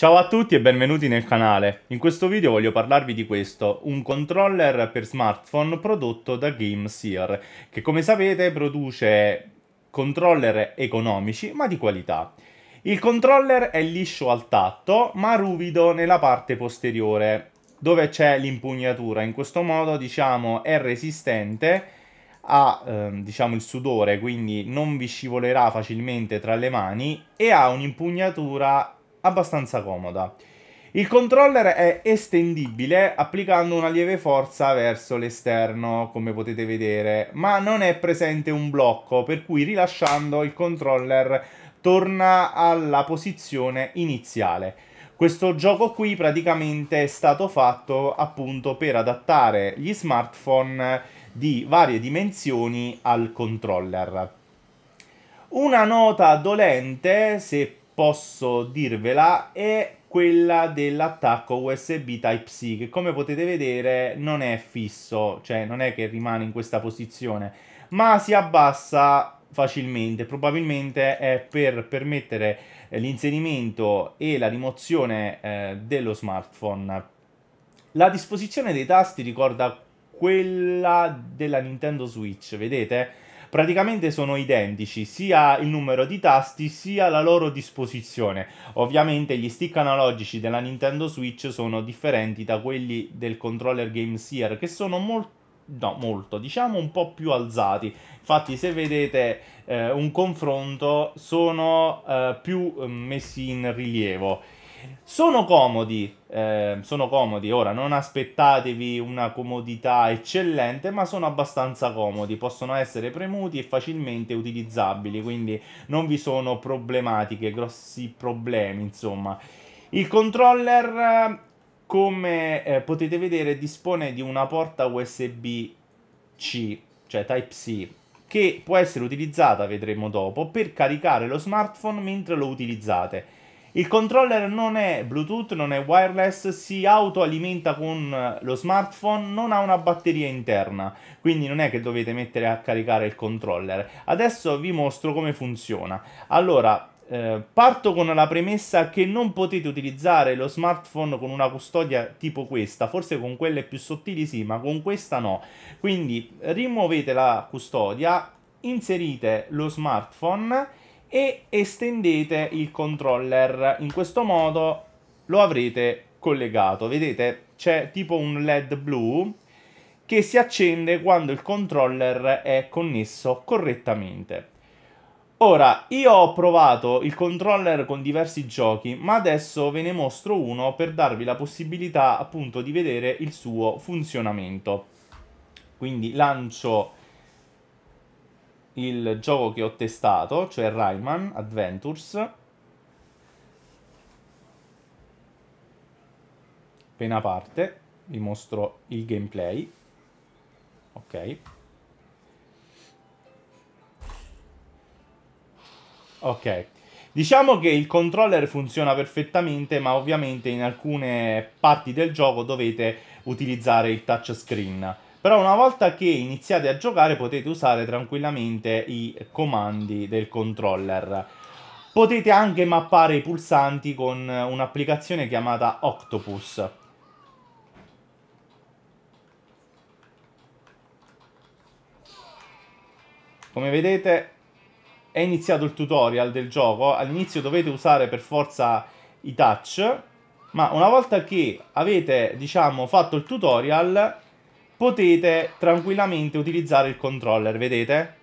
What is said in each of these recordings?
Ciao a tutti e benvenuti nel canale. In questo video voglio parlarvi di questo, un controller per smartphone prodotto da GameSeer, che come sapete produce controller economici ma di qualità. Il controller è liscio al tatto ma ruvido nella parte posteriore dove c'è l'impugnatura, in questo modo diciamo è resistente ha ehm, diciamo il sudore quindi non vi scivolerà facilmente tra le mani e ha un'impugnatura abbastanza comoda. Il controller è estendibile applicando una lieve forza verso l'esterno, come potete vedere, ma non è presente un blocco, per cui rilasciando il controller torna alla posizione iniziale. Questo gioco qui praticamente è stato fatto appunto per adattare gli smartphone di varie dimensioni al controller. Una nota dolente, se posso dirvela è quella dell'attacco USB Type-C che come potete vedere non è fisso, cioè non è che rimane in questa posizione ma si abbassa facilmente, probabilmente è per permettere eh, l'inserimento e la rimozione eh, dello smartphone. La disposizione dei tasti ricorda quella della Nintendo Switch, vedete? praticamente sono identici sia il numero di tasti sia la loro disposizione. Ovviamente gli stick analogici della Nintendo Switch sono differenti da quelli del controller Game Gear che sono molto no, molto, diciamo un po' più alzati. Infatti, se vedete eh, un confronto, sono eh, più mm, messi in rilievo. Sono comodi, eh, sono comodi, ora non aspettatevi una comodità eccellente, ma sono abbastanza comodi, possono essere premuti e facilmente utilizzabili, quindi non vi sono problematiche, grossi problemi, insomma. Il controller, come eh, potete vedere, dispone di una porta USB-C, cioè Type-C, che può essere utilizzata, vedremo dopo, per caricare lo smartphone mentre lo utilizzate il controller non è Bluetooth, non è wireless, si autoalimenta con lo smartphone, non ha una batteria interna, quindi non è che dovete mettere a caricare il controller. Adesso vi mostro come funziona. Allora, eh, parto con la premessa che non potete utilizzare lo smartphone con una custodia tipo questa, forse con quelle più sottili sì, ma con questa no. Quindi rimuovete la custodia, inserite lo smartphone e estendete il controller. In questo modo lo avrete collegato. Vedete, c'è tipo un LED blu che si accende quando il controller è connesso correttamente. Ora, io ho provato il controller con diversi giochi, ma adesso ve ne mostro uno per darvi la possibilità appunto di vedere il suo funzionamento. Quindi lancio il gioco che ho testato, cioè Rayman Adventures. Appena parte, vi mostro il gameplay. Ok. Ok. Diciamo che il controller funziona perfettamente, ma ovviamente in alcune parti del gioco dovete utilizzare il touchscreen. Però una volta che iniziate a giocare potete usare tranquillamente i comandi del controller. Potete anche mappare i pulsanti con un'applicazione chiamata Octopus. Come vedete è iniziato il tutorial del gioco, all'inizio dovete usare per forza i touch, ma una volta che avete diciamo, fatto il tutorial potete tranquillamente utilizzare il controller, vedete?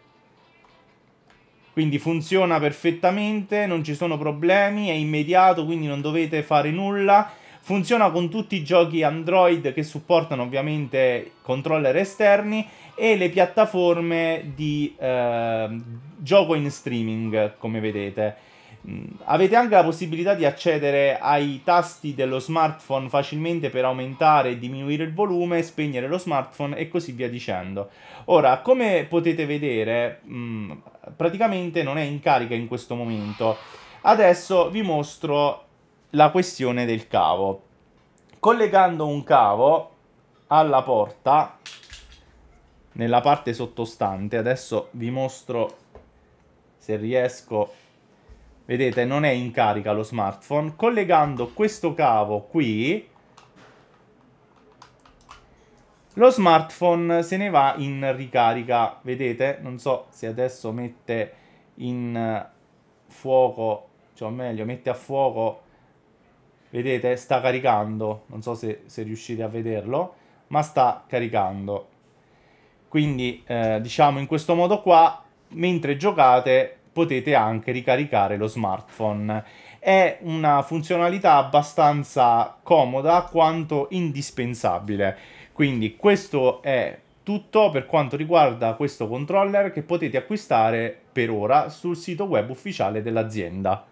Quindi funziona perfettamente, non ci sono problemi, è immediato, quindi non dovete fare nulla. Funziona con tutti i giochi Android che supportano ovviamente controller esterni e le piattaforme di eh, gioco in streaming, come vedete. Mm, avete anche la possibilità di accedere ai tasti dello smartphone facilmente per aumentare e diminuire il volume, spegnere lo smartphone e così via dicendo. Ora, come potete vedere, mh, mm, praticamente non è in carica in questo momento. Adesso vi mostro la questione del cavo. Collegando un cavo alla porta, nella parte sottostante, adesso vi mostro se riesco a Vedete, non è in carica lo smartphone. Collegando questo cavo qui, lo smartphone se ne va in ricarica. Vedete, non so se adesso mette in fuoco, cioè meglio, mette a fuoco, vedete, sta caricando. Non so se, se riuscite a vederlo, ma sta caricando. Quindi, eh, diciamo, in questo modo qua, mentre giocate, potete anche ricaricare lo smartphone. È una funzionalità abbastanza comoda quanto indispensabile. Quindi questo è tutto per quanto riguarda questo controller che potete acquistare per ora sul sito web ufficiale dell'azienda.